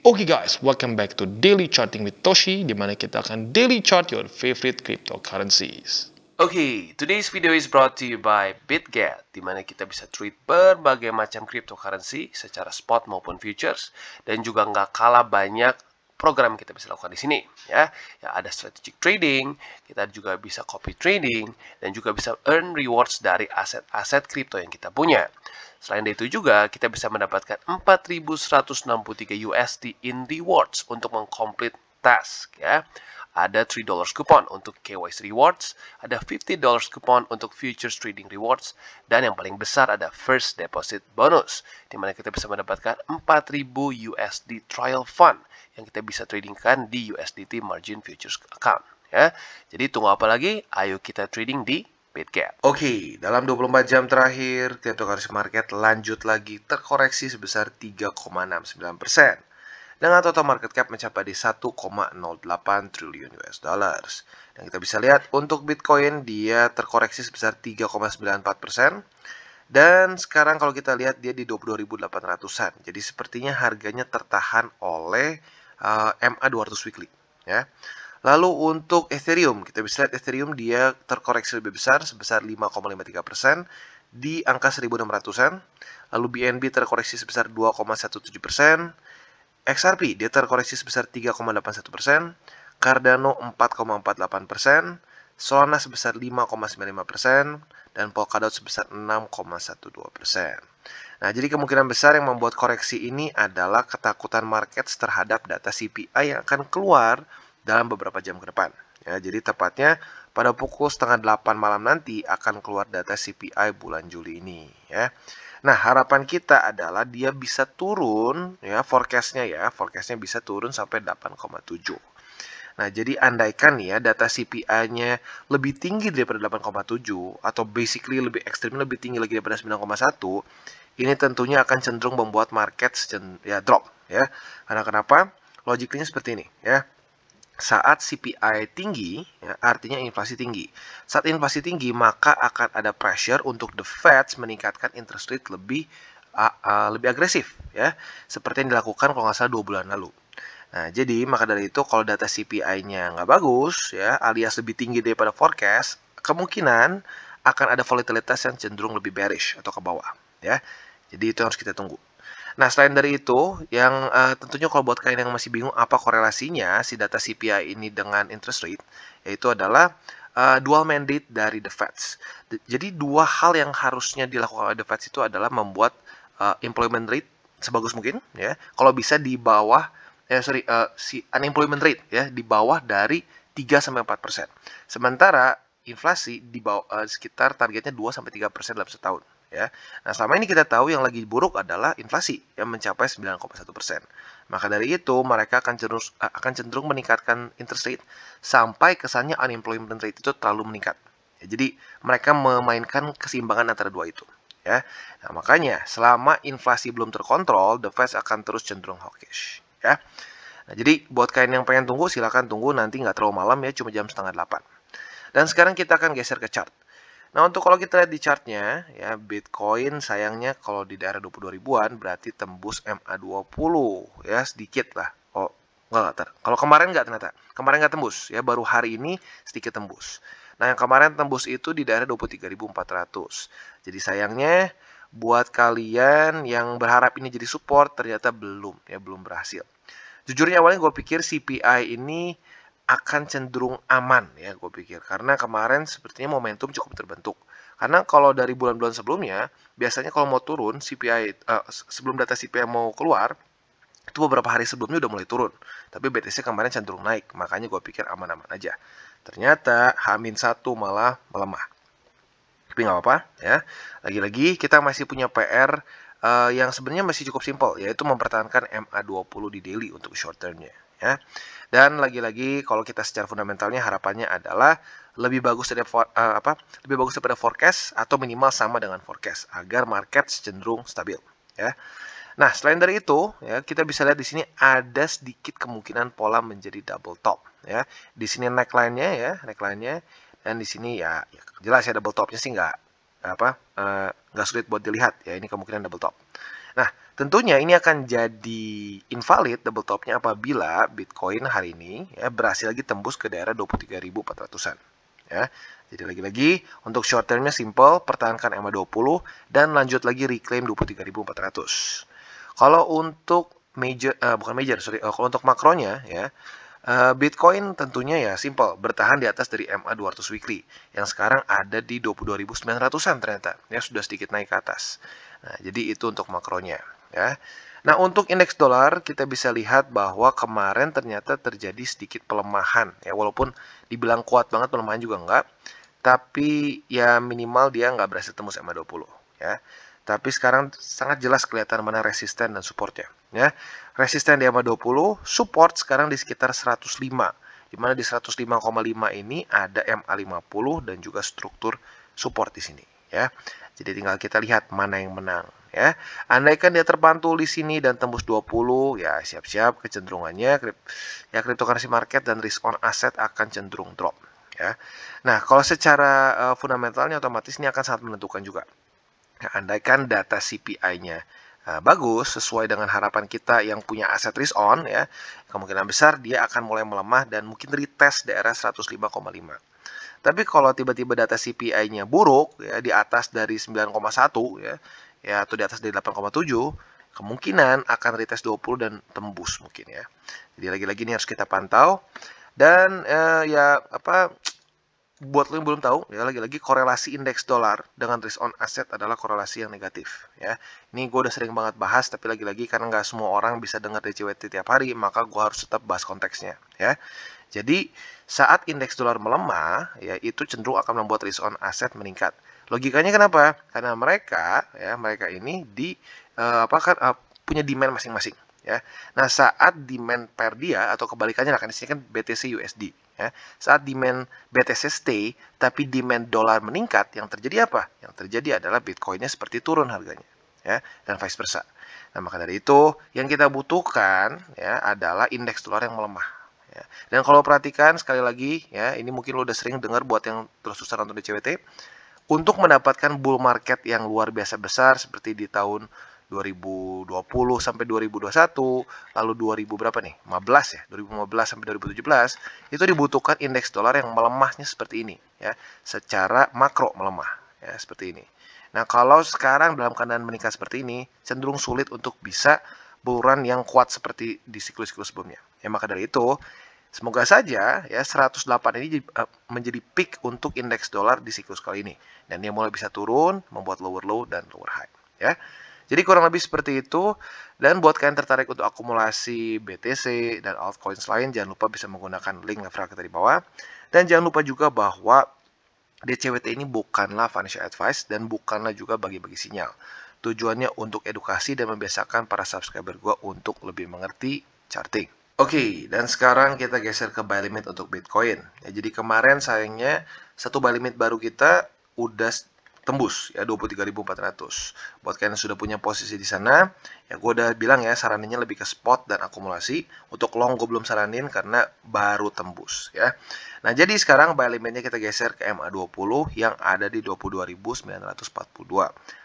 Oke okay guys, welcome back to Daily Charting with Toshi, di mana kita akan daily chart your favorite cryptocurrencies. Oke, okay, today's video is brought to you by BitGet, di mana kita bisa trade berbagai macam cryptocurrency secara spot maupun futures, dan juga nggak kalah banyak program kita bisa lakukan di sini. Ya, ya ada strategic trading, kita juga bisa copy trading, dan juga bisa earn rewards dari aset-aset crypto yang kita punya. Selain itu juga, kita bisa mendapatkan 4.163 USD in rewards untuk mengkomplit task ya. Ada $3 kupon untuk KYC rewards, ada $50 kupon untuk futures trading rewards, dan yang paling besar ada first deposit bonus, di mana kita bisa mendapatkan 4.000 USD trial fund yang kita bisa tradingkan di USDT margin futures account. Ya. Jadi tunggu apa lagi? Ayo kita trading di Bitget. Oke, dalam 24 jam terakhir, cryptocurrency market lanjut lagi terkoreksi sebesar 3,69%. Dengan total market cap mencapai di 1,08 triliun US dollars. Dan kita bisa lihat untuk Bitcoin dia terkoreksi sebesar 3,94%. Dan sekarang kalau kita lihat dia di 22.800-an. Jadi sepertinya harganya tertahan oleh uh, eh, MA200 weekly ya. Lalu untuk Ethereum, kita bisa lihat Ethereum dia terkoreksi lebih besar sebesar 5,53% di angka 1600-an. Lalu BNB terkoreksi sebesar 2,17%. XRP dia terkoreksi sebesar 3,81%, Cardano 4,48%, Solana sebesar 5,95%, dan Polkadot sebesar 6,12%. Nah, jadi kemungkinan besar yang membuat koreksi ini adalah ketakutan market terhadap data CPI yang akan keluar dalam beberapa jam ke depan. Ya, jadi tepatnya pada pukul setengah delapan malam nanti akan keluar data CPI bulan Juli ini. Ya. Nah, harapan kita adalah dia bisa turun, ya, forecastnya ya, forecastnya bisa turun sampai 8,7. Nah, jadi andaikan ya data CPI-nya lebih tinggi daripada 8,7 atau basically lebih ekstrim lebih tinggi lagi daripada 9,1, ini tentunya akan cenderung membuat market ya drop ya. Karena kenapa? Logiknya seperti ini ya saat CPI tinggi, ya, artinya inflasi tinggi. Saat inflasi tinggi, maka akan ada pressure untuk the Fed meningkatkan interest rate lebih uh, uh, lebih agresif, ya, seperti yang dilakukan kalau nggak salah dua bulan lalu. Nah, jadi maka dari itu kalau data CPI-nya nggak bagus, ya, alias lebih tinggi daripada forecast, kemungkinan akan ada volatilitas yang cenderung lebih bearish atau ke bawah, ya. Jadi itu harus kita tunggu. Nah, selain dari itu, yang uh, tentunya kalau buat kalian yang masih bingung apa korelasinya si data CPI ini dengan interest rate, yaitu adalah uh, dual mandate dari The Feds. jadi dua hal yang harusnya dilakukan oleh The Feds itu adalah membuat uh, employment rate sebagus mungkin, ya. Kalau bisa di bawah, eh, sorry, uh, si unemployment rate ya di bawah dari 3 sampai 4 persen. Sementara inflasi di bawah uh, sekitar targetnya 2 sampai 3 persen dalam setahun ya. Nah, selama ini kita tahu yang lagi buruk adalah inflasi yang mencapai 9,1%. Maka dari itu, mereka akan cenderung akan cenderung meningkatkan interest rate sampai kesannya unemployment rate itu terlalu meningkat. Ya, jadi, mereka memainkan keseimbangan antara dua itu, ya. Nah, makanya selama inflasi belum terkontrol, the Fed akan terus cenderung hawkish, ya. Nah, jadi buat kalian yang pengen tunggu, silahkan tunggu nanti nggak terlalu malam ya, cuma jam setengah delapan. Dan sekarang kita akan geser ke chart. Nah untuk kalau kita lihat di chartnya ya Bitcoin sayangnya kalau di daerah 22 ribuan berarti tembus MA20 ya sedikit lah. Oh nggak ter. Kalau kemarin nggak ternyata. Kemarin nggak tembus ya baru hari ini sedikit tembus. Nah yang kemarin tembus itu di daerah 23.400. Jadi sayangnya buat kalian yang berharap ini jadi support ternyata belum ya belum berhasil. Jujurnya awalnya gue pikir CPI ini akan cenderung aman ya gue pikir karena kemarin sepertinya momentum cukup terbentuk karena kalau dari bulan-bulan sebelumnya biasanya kalau mau turun CPI uh, eh, sebelum data CPI mau keluar itu beberapa hari sebelumnya udah mulai turun tapi BTC kemarin cenderung naik makanya gue pikir aman-aman aja ternyata H-1 malah melemah tapi nggak apa-apa ya lagi-lagi kita masih punya PR uh, eh, yang sebenarnya masih cukup simpel yaitu mempertahankan MA20 di daily untuk short termnya Ya. Dan lagi-lagi kalau kita secara fundamentalnya harapannya adalah lebih bagus dari for, uh, apa? Lebih bagus daripada forecast atau minimal sama dengan forecast agar market cenderung stabil, ya. Nah, selain dari itu, ya, kita bisa lihat di sini ada sedikit kemungkinan pola menjadi double top, ya. Di sini neckline-nya ya, neckline-nya dan di sini ya, ya jelas ya double topnya sih nggak apa eh, nggak uh, sulit buat dilihat ya ini kemungkinan double top Nah, tentunya ini akan jadi invalid double topnya apabila Bitcoin hari ini ya, berhasil lagi tembus ke daerah 23.400-an. Ya. Jadi lagi-lagi untuk short termnya simple, pertahankan ma 20 dan lanjut lagi reclaim 23.400. Kalau untuk major uh, bukan major sorry, uh, kalau untuk makronya ya Eh, Bitcoin tentunya ya simple, bertahan di atas dari MA 200 weekly yang sekarang ada di 22.900-an ternyata. Ya sudah sedikit naik ke atas. Nah, jadi itu untuk makronya ya. Nah, untuk indeks dolar kita bisa lihat bahwa kemarin ternyata terjadi sedikit pelemahan ya walaupun dibilang kuat banget pelemahan juga enggak, tapi ya minimal dia nggak berhasil tembus MA 20 ya tapi sekarang sangat jelas kelihatan mana resisten dan supportnya ya resisten di EMA 20, support sekarang di sekitar 105. Di mana di 105,5 ini ada MA 50 dan juga struktur support di sini ya. Jadi tinggal kita lihat mana yang menang ya. Andaikan dia terpantul di sini dan tembus 20, ya siap-siap kecenderungannya ya cryptocurrency market dan risk on asset akan cenderung drop ya. Nah, kalau secara uh, fundamentalnya otomatis ini akan sangat menentukan juga. Nah, andaikan data CPI-nya Nah, bagus sesuai dengan harapan kita yang punya aset risk on ya, kemungkinan besar dia akan mulai melemah dan mungkin retest daerah 105,5. Tapi kalau tiba-tiba data CPI-nya buruk ya di atas dari 9,1 ya, ya atau di atas dari 8,7, kemungkinan akan retest 20 dan tembus mungkin ya. Jadi lagi-lagi ini harus kita pantau dan eh, ya apa buat lo yang belum tahu ya lagi-lagi korelasi indeks dolar dengan risk on asset adalah korelasi yang negatif ya ini gue udah sering banget bahas tapi lagi-lagi karena nggak semua orang bisa dengar di CWT tiap hari maka gue harus tetap bahas konteksnya ya jadi saat indeks dolar melemah ya itu cenderung akan membuat risk on asset meningkat logikanya kenapa karena mereka ya mereka ini di uh, apa kan uh, punya demand masing-masing ya nah saat demand per dia atau kebalikannya nah kan di sini kan BTC USD Ya, saat demand BTC stay tapi demand dolar meningkat, yang terjadi apa? Yang terjadi adalah Bitcoinnya seperti turun harganya, ya, dan vice versa. Nah, maka dari itu yang kita butuhkan ya adalah indeks dolar yang melemah. Ya. Dan kalau perhatikan sekali lagi ya, ini mungkin lo udah sering dengar buat yang terus-terusan nonton di CWT, untuk mendapatkan bull market yang luar biasa besar seperti di tahun 2020 sampai 2021, lalu 2000 berapa nih? 15 ya, 2015 sampai 2017 itu dibutuhkan indeks dolar yang melemahnya seperti ini ya, secara makro melemah ya seperti ini. Nah, kalau sekarang dalam keadaan meningkat seperti ini, cenderung sulit untuk bisa buluran yang kuat seperti di siklus-siklus sebelumnya. Ya maka dari itu, Semoga saja ya 108 ini eh, menjadi peak untuk indeks dolar di siklus kali ini dan dia mulai bisa turun membuat lower low dan lower high ya. Jadi kurang lebih seperti itu. Dan buat kalian tertarik untuk akumulasi BTC dan altcoins lain, jangan lupa bisa menggunakan link referral kita di bawah. Dan jangan lupa juga bahwa DCWT ini bukanlah financial advice dan bukanlah juga bagi-bagi sinyal. Tujuannya untuk edukasi dan membiasakan para subscriber gue untuk lebih mengerti charting. Oke, okay, dan sekarang kita geser ke buy limit untuk Bitcoin. Ya, jadi kemarin sayangnya satu buy limit baru kita udah tembus ya 23.400. Buat kalian yang sudah punya posisi di sana, ya gue udah bilang ya saraninnya lebih ke spot dan akumulasi. Untuk long gue belum saranin karena baru tembus ya. Nah jadi sekarang buy limitnya kita geser ke MA20 yang ada di 22.942.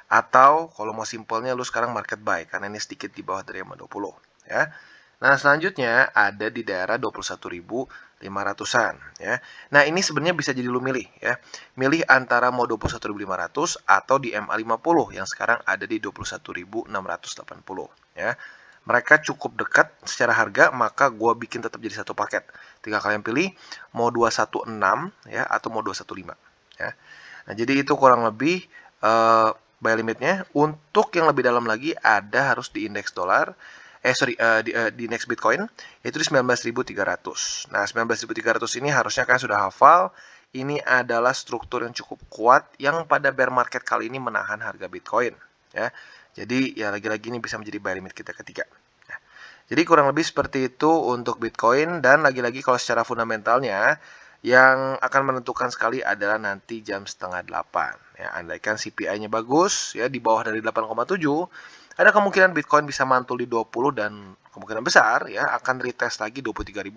Atau kalau mau simpelnya lu sekarang market buy karena ini sedikit di bawah dari MA20 ya. Nah selanjutnya ada di daerah 21.000 500-an ya. Nah, ini sebenarnya bisa jadi lu milih ya. Milih antara mau 21.500 atau di MA50 yang sekarang ada di 21.680 ya. Mereka cukup dekat secara harga, maka gua bikin tetap jadi satu paket. Tinggal kalian pilih mau 216 ya atau mau 215 ya. Nah, jadi itu kurang lebih uh, eh, buy limitnya. Untuk yang lebih dalam lagi ada harus di indeks dolar eh sorry uh, di, uh, di next Bitcoin itu di 19.300. Nah 19.300 ini harusnya kan sudah hafal. Ini adalah struktur yang cukup kuat yang pada bear market kali ini menahan harga Bitcoin. Ya, jadi ya lagi-lagi ini bisa menjadi buy limit kita ketiga. Nah, jadi kurang lebih seperti itu untuk Bitcoin dan lagi-lagi kalau secara fundamentalnya yang akan menentukan sekali adalah nanti jam setengah delapan. Ya, andaikan CPI-nya bagus ya di bawah dari 8,7 ada kemungkinan Bitcoin bisa mantul di 20 dan kemungkinan besar ya akan retest lagi 23.400.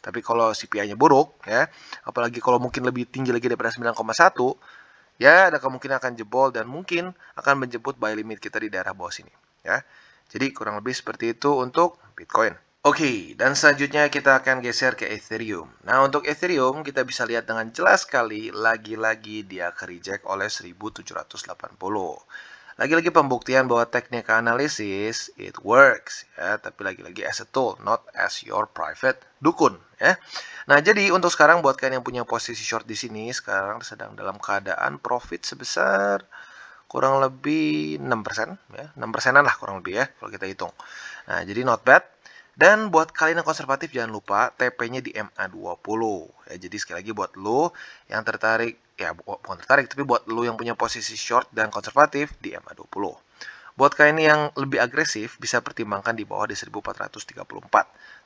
Tapi kalau CPI-nya buruk ya, apalagi kalau mungkin lebih tinggi lagi daripada 9,1, ya ada kemungkinan akan jebol dan mungkin akan menjemput buy limit kita di daerah bawah sini ya. Jadi kurang lebih seperti itu untuk Bitcoin. Oke, okay, dan selanjutnya kita akan geser ke Ethereum. Nah, untuk Ethereum kita bisa lihat dengan jelas sekali lagi-lagi dia ke reject oleh 1780. Lagi-lagi pembuktian bahwa teknik analisis it works ya, tapi lagi-lagi as a tool not as your private dukun ya. Nah, jadi untuk sekarang buat kalian yang punya posisi short di sini sekarang sedang dalam keadaan profit sebesar kurang lebih 6% ya. 6 persenan lah kurang lebih ya kalau kita hitung. Nah, jadi not bad. Dan buat kalian yang konservatif jangan lupa TP-nya di MA20. Ya, jadi sekali lagi buat lo yang tertarik ya bukan tertarik tapi buat lu yang punya posisi short dan konservatif di MA 20. Buat kalian yang lebih agresif bisa pertimbangkan di bawah di 1434.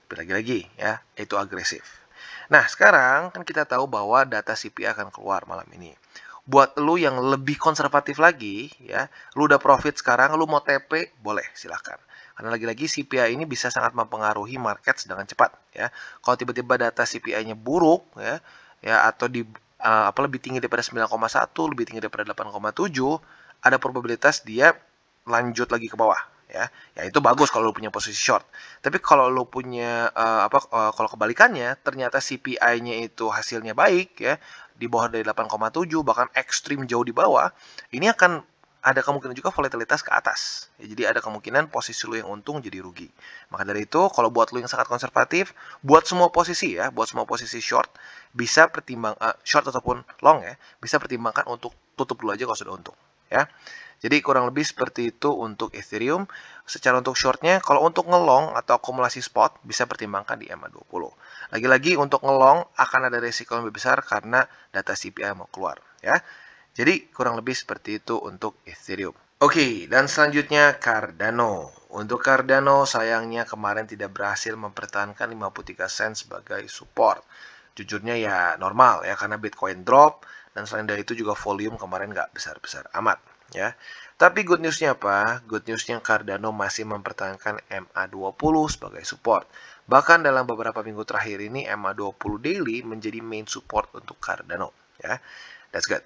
Tapi lagi-lagi ya, itu agresif. Nah, sekarang kan kita tahu bahwa data CPI akan keluar malam ini. Buat lu yang lebih konservatif lagi ya, lu udah profit sekarang, lu mau TP, boleh silahkan. Karena lagi-lagi CPI ini bisa sangat mempengaruhi market dengan cepat ya. Kalau tiba-tiba data CPI-nya buruk ya, ya atau di uh, apa lebih tinggi daripada 9,1, lebih tinggi daripada 8,7, ada probabilitas dia lanjut lagi ke bawah ya. Ya itu bagus kalau lu punya posisi short. Tapi kalau lu punya uh, apa uh, kalau kebalikannya ternyata CPI-nya itu hasilnya baik ya, di bawah dari 8,7 bahkan ekstrim jauh di bawah, ini akan ada kemungkinan juga volatilitas ke atas. Ya, jadi ada kemungkinan posisi lu yang untung jadi rugi. Maka dari itu, kalau buat lu yang sangat konservatif, buat semua posisi ya, buat semua posisi short, bisa pertimbang uh, short ataupun long ya, bisa pertimbangkan untuk tutup dulu aja kalau sudah untung. Ya. Jadi kurang lebih seperti itu untuk Ethereum. Secara untuk shortnya, kalau untuk ngelong atau akumulasi spot bisa pertimbangkan di EMA 20. Lagi-lagi untuk ngelong akan ada resiko yang lebih besar karena data CPI mau keluar. Ya, jadi kurang lebih seperti itu untuk Ethereum. Oke, dan selanjutnya Cardano. Untuk Cardano, sayangnya kemarin tidak berhasil mempertahankan 53 sen sebagai support. Jujurnya ya normal ya, karena Bitcoin drop, dan selain dari itu juga volume kemarin nggak besar-besar amat ya. Tapi good newsnya apa? Good newsnya Cardano masih mempertahankan MA20 sebagai support. Bahkan dalam beberapa minggu terakhir ini MA20 daily menjadi main support untuk Cardano ya. That's good.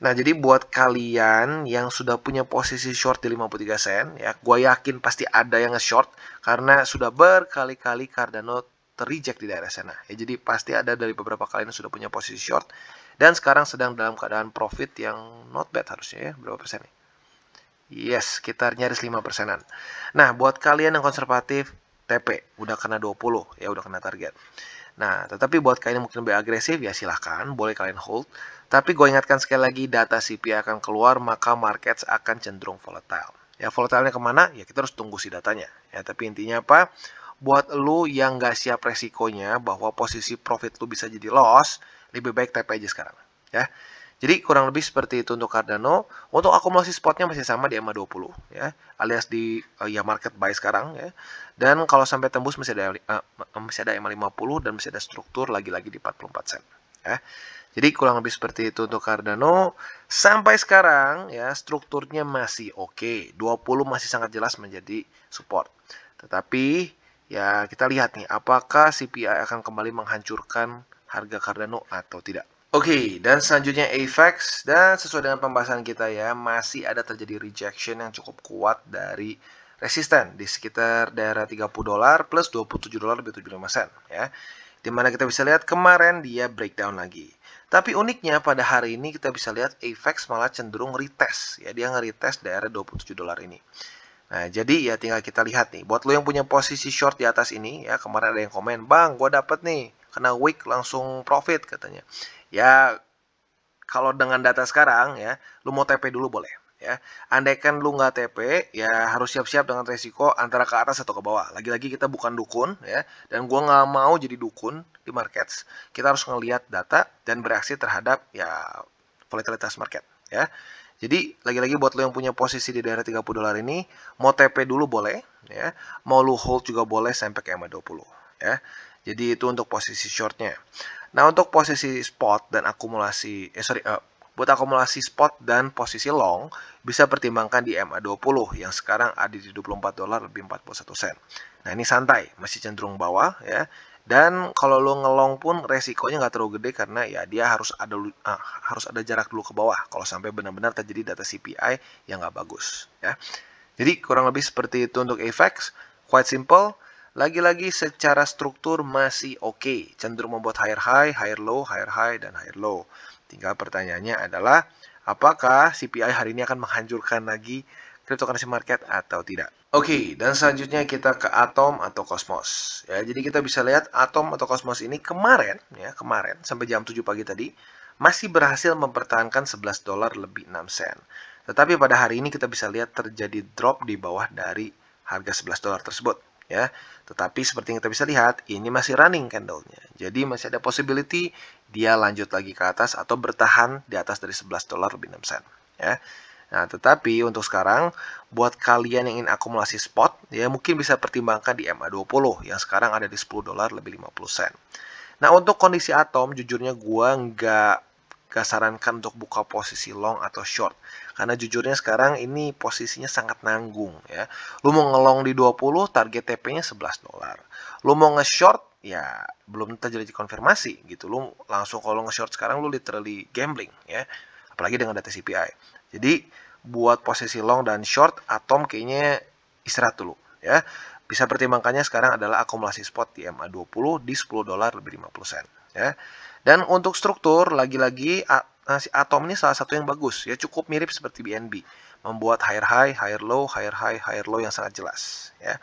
Nah, jadi buat kalian yang sudah punya posisi short di 53 sen, ya gue yakin pasti ada yang nge-short karena sudah berkali-kali Cardano terreject di daerah sana. Ya, jadi pasti ada dari beberapa kalian yang sudah punya posisi short dan sekarang sedang dalam keadaan profit yang not bad harusnya ya. Berapa persen nih? Yes, sekitar nyaris 5 persenan. Nah, buat kalian yang konservatif, TP udah kena 20 ya udah kena target. Nah, tetapi buat kalian yang mungkin lebih agresif ya silahkan, boleh kalian hold. Tapi gue ingatkan sekali lagi, data CPI akan keluar, maka market akan cenderung volatile. Ya, volatilenya kemana? Ya, kita harus tunggu si datanya. Ya, tapi intinya apa? Buat lu yang nggak siap resikonya bahwa posisi profit lu bisa jadi loss, lebih baik TP aja sekarang. Ya. Jadi kurang lebih seperti itu untuk Cardano. Untuk akumulasi spotnya masih sama di EMA 20 ya, alias di uh, ya market buy sekarang ya. Dan kalau sampai tembus masih ada uh, masih ada EMA 50 dan masih ada struktur lagi-lagi di 44 sen ya. Jadi kurang lebih seperti itu untuk Cardano. Sampai sekarang ya strukturnya masih oke. Okay. 20 masih sangat jelas menjadi support. Tetapi ya kita lihat nih apakah CPI akan kembali menghancurkan harga Cardano atau tidak. Oke, okay, dan selanjutnya AVAX dan sesuai dengan pembahasan kita ya, masih ada terjadi rejection yang cukup kuat dari resisten di sekitar daerah 30 dolar plus 27 dolar lebih 75 sen ya. Dimana kita bisa lihat kemarin dia breakdown lagi. Tapi uniknya pada hari ini kita bisa lihat Apex malah cenderung retest. Ya, dia ngeretest daerah 27 dolar ini. Nah, jadi ya tinggal kita lihat nih. Buat lo yang punya posisi short di atas ini, ya kemarin ada yang komen, Bang, gue dapat nih, kena week langsung profit katanya. Ya, kalau dengan data sekarang ya, lu mau TP dulu boleh ya. Andaikan lu nggak TP, ya harus siap-siap dengan resiko antara ke atas atau ke bawah. Lagi-lagi kita bukan dukun, ya. Dan gua nggak mau jadi dukun di markets. Kita harus ngelihat data dan bereaksi terhadap ya volatilitas market, ya. Jadi lagi-lagi buat lo yang punya posisi di daerah 30 dolar ini, mau TP dulu boleh, ya. Mau lu hold juga boleh sampai ke MA 20, ya. Jadi itu untuk posisi shortnya. Nah untuk posisi spot dan akumulasi, eh sorry, uh, Buat akumulasi spot dan posisi long, bisa pertimbangkan di MA20 yang sekarang ada di 24 dolar lebih 41 sen. Nah ini santai, masih cenderung bawah ya. Dan kalau lo ngelong pun resikonya nggak terlalu gede karena ya dia harus ada ah, harus ada jarak dulu ke bawah kalau sampai benar-benar terjadi data CPI yang nggak bagus ya. Jadi kurang lebih seperti itu untuk efek, Quite simple. Lagi-lagi secara struktur masih oke, okay. cenderung membuat higher high, higher low, higher high, dan higher low. Tinggal pertanyaannya adalah apakah CPI hari ini akan menghancurkan lagi cryptocurrency market atau tidak. Oke, okay, dan selanjutnya kita ke Atom atau Cosmos. Ya, jadi kita bisa lihat Atom atau Cosmos ini kemarin ya, kemarin sampai jam 7 pagi tadi masih berhasil mempertahankan 11 dolar lebih 6 sen. Tetapi pada hari ini kita bisa lihat terjadi drop di bawah dari harga 11 dolar tersebut ya. Tetapi seperti yang kita bisa lihat, ini masih running candlenya. Jadi masih ada possibility dia lanjut lagi ke atas atau bertahan di atas dari 11 dolar lebih 6 sen, ya. Nah, tetapi untuk sekarang buat kalian yang ingin akumulasi spot, ya mungkin bisa pertimbangkan di MA20 yang sekarang ada di 10 dolar lebih 50 sen. Nah, untuk kondisi atom jujurnya gua nggak gak sarankan untuk buka posisi long atau short. Karena jujurnya sekarang ini posisinya sangat nanggung ya. Lu mau ngelong di 20, target TP-nya 11 dolar. Lu mau nge-short, ya belum terjadi konfirmasi gitu. Lu langsung kalau nge-short sekarang lu literally gambling ya. Apalagi dengan data CPI. Jadi buat posisi long dan short, Atom kayaknya istirahat dulu ya. Bisa pertimbangkannya sekarang adalah akumulasi spot di MA20 di 10 dolar lebih 50 sen. Ya. Dan untuk struktur, lagi-lagi eh, Atom ini salah satu yang bagus, ya cukup mirip seperti BNB, membuat higher high, higher low, higher high, higher low yang sangat jelas. Ya.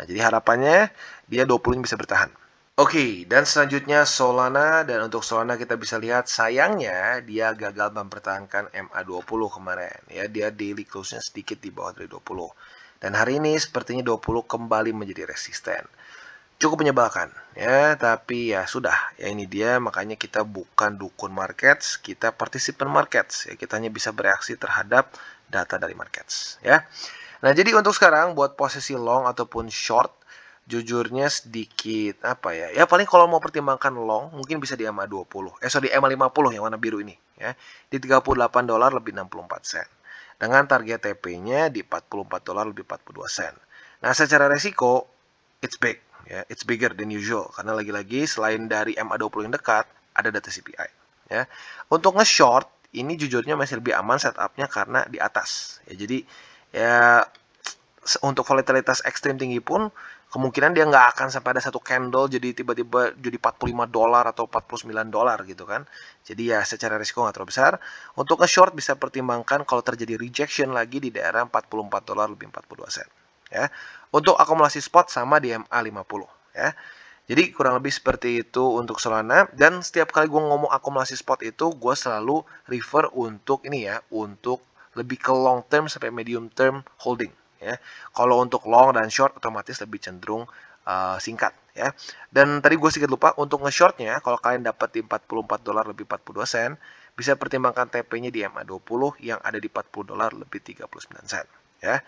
Nah, jadi harapannya dia 20 bisa bertahan. Oke, okay, dan selanjutnya Solana, dan untuk Solana kita bisa lihat sayangnya dia gagal mempertahankan MA20 kemarin. ya Dia daily close-nya sedikit di bawah dari 20. Dan hari ini sepertinya 20 kembali menjadi resisten. Cukup menyebalkan ya, tapi ya sudah. Ya ini dia makanya kita bukan dukun markets, kita participant markets. Ya kita hanya bisa bereaksi terhadap data dari markets ya. Nah, jadi untuk sekarang buat posisi long ataupun short jujurnya sedikit apa ya ya paling kalau mau pertimbangkan long mungkin bisa di ma 20 eh sorry ma 50 yang warna biru ini ya di 38 dolar lebih 64 sen dengan target TP-nya di 44 dolar lebih 42 sen. Nah, secara resiko it's big ya, it's bigger than usual karena lagi-lagi selain dari MA20 yang dekat ada data CPI ya. Untuk nge-short ini jujurnya masih lebih aman setupnya karena di atas ya. Jadi ya untuk volatilitas ekstrim tinggi pun kemungkinan dia nggak akan sampai ada satu candle jadi tiba-tiba jadi 45 dolar atau 49 dolar gitu kan. Jadi ya secara risiko nggak terlalu besar. Untuk nge short bisa pertimbangkan kalau terjadi rejection lagi di daerah 44 dolar lebih 42 sen. Ya. Untuk akumulasi spot sama di MA 50 ya. Jadi kurang lebih seperti itu untuk Solana dan setiap kali gue ngomong akumulasi spot itu gue selalu refer untuk ini ya untuk lebih ke long term sampai medium term holding ya. Kalau untuk long dan short otomatis lebih cenderung uh, singkat ya. Dan tadi gue sedikit lupa untuk nge-shortnya kalau kalian dapat di 44 dolar lebih 42 sen, bisa pertimbangkan TP-nya di MA20 yang ada di 40 dolar lebih 39 sen ya.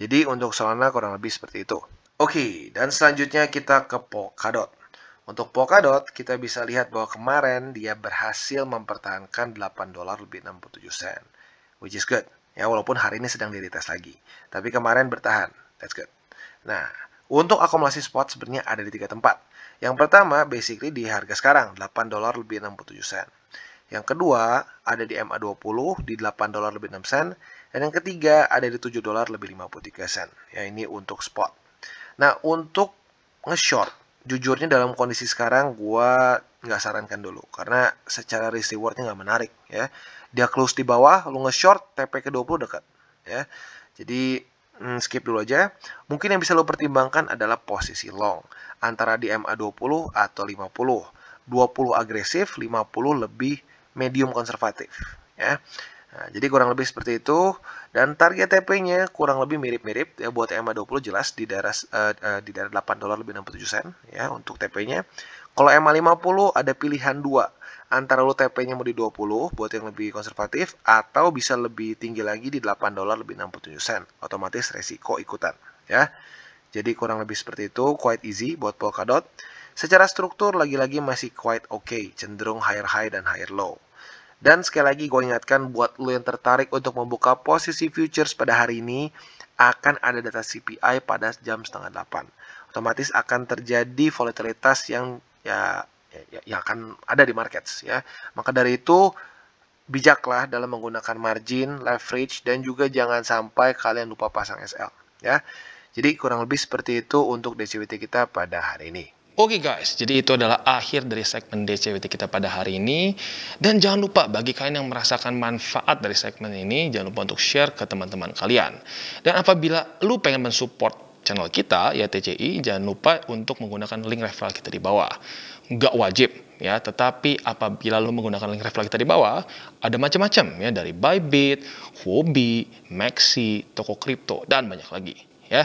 Jadi untuk Solana kurang lebih seperti itu. Oke, dan selanjutnya kita ke Polkadot. Untuk Polkadot, kita bisa lihat bahwa kemarin dia berhasil mempertahankan 8 dolar lebih 67 sen, which is good. Ya, walaupun hari ini sedang tes lagi. Tapi kemarin bertahan. That's good. Nah, untuk akumulasi spot sebenarnya ada di tiga tempat. Yang pertama, basically di harga sekarang, 8 dolar lebih 67 sen. Yang kedua, ada di MA20 di 8 dolar lebih 6 sen. Dan yang ketiga, ada di 7 dolar lebih 53 sen. Ya, ini untuk spot. Nah, untuk nge-short, jujurnya dalam kondisi sekarang gue nggak sarankan dulu karena secara risk rewardnya nggak menarik ya dia close di bawah lu nge short TP ke 20 dekat ya jadi hmm, skip dulu aja mungkin yang bisa lo pertimbangkan adalah posisi long antara di MA 20 atau 50 20 agresif 50 lebih medium konservatif ya Nah, jadi kurang lebih seperti itu dan target TP-nya kurang lebih mirip-mirip ya buat EMA 20 jelas di daerah uh, uh, di daerah 8 dolar lebih 67 sen ya untuk TP-nya. Kalau EMA 50 ada pilihan dua antara lu TP-nya mau di 20 buat yang lebih konservatif atau bisa lebih tinggi lagi di 8 dolar lebih 67 sen. Otomatis resiko ikutan ya. Jadi kurang lebih seperti itu, quite easy buat Polkadot. Secara struktur lagi-lagi masih quite okay, cenderung higher high dan higher low dan sekali lagi gue ingatkan buat lo yang tertarik untuk membuka posisi futures pada hari ini, akan ada data CPI pada jam setengah delapan. Otomatis akan terjadi volatilitas yang ya, ya, ya akan ada di markets ya. Maka dari itu bijaklah dalam menggunakan margin, leverage, dan juga jangan sampai kalian lupa pasang SL ya. Jadi kurang lebih seperti itu untuk DCWT kita pada hari ini. Oke okay guys, jadi itu adalah akhir dari segmen DCWT kita pada hari ini. Dan jangan lupa bagi kalian yang merasakan manfaat dari segmen ini, jangan lupa untuk share ke teman-teman kalian. Dan apabila lu pengen mensupport channel kita, ya TCI, jangan lupa untuk menggunakan link referral kita di bawah. Nggak wajib, ya tetapi apabila lu menggunakan link referral kita di bawah ada macam-macam ya dari Bybit, Hobi, Maxi, toko kripto dan banyak lagi ya